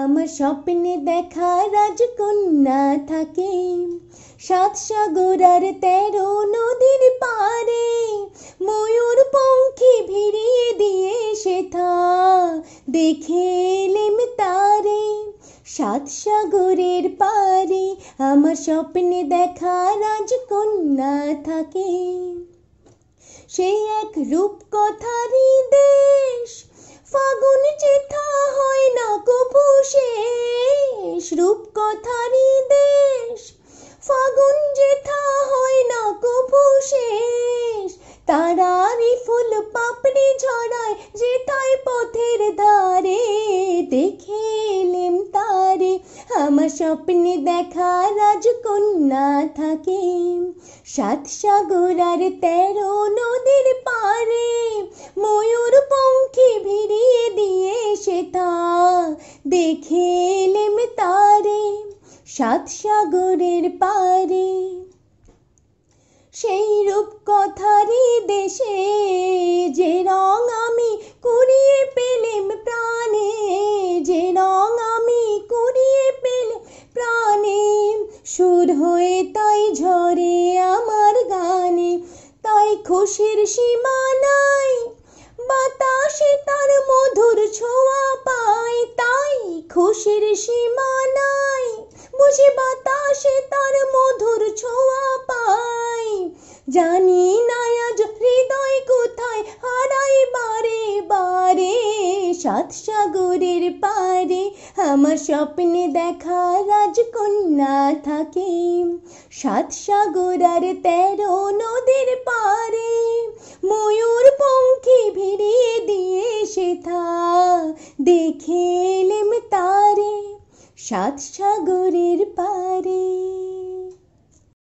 আমার স্বপ্নে দেখা রাজকন্যা থাকে সাত সাগর আর তেরো নদীর পারে ময়ূর পঙ্খে ভিড়িয়ে দিয়ে থা দেখে এলেম তারে সাত সাগরের পারে আমার স্বপ্নে দেখা রাজকন্যা থাকে সেই এক রূপকথারই দেশ রূপকথারি দেশ ফাগুন যেথা হয় না কভু শেষ তারারি ফুল পাপড়ি ঝরায় যেথায় পথের ধারে দেখেলেম তারে আমার স্বপ্নে দেখা রাজকন্যা থাকে সাত সাগর আর তেরো নদীর পারে দেখে এলেম তারে সাত সাগরের পারে সেই রূপ কথারই দেশে যে রং আমি কুড়িয়ে পেলেম প্রাণে যে রং আমি কুড়িয়ে পেলে প্রাণে সুর হয়ে তাই ঝরে আমার গানে তাই খুশির সীমা নাই খুশির সীমা নাই বুঝি বাতাসে তার মধুর ছোঁয়া পাই জানি না আজ হৃদয় কোথায় হারাই বারে বারে সাত সাগরের পারে আমার স্বপ্নে দেখা রাজকন্যা থাকে সাত সাগর আর তেরো নদীর পারে ময়ূর পঙ্খী ভিড়িয়ে দিয়ে সে থাকে দেখে এলেম তারে সাত সাগরের পারে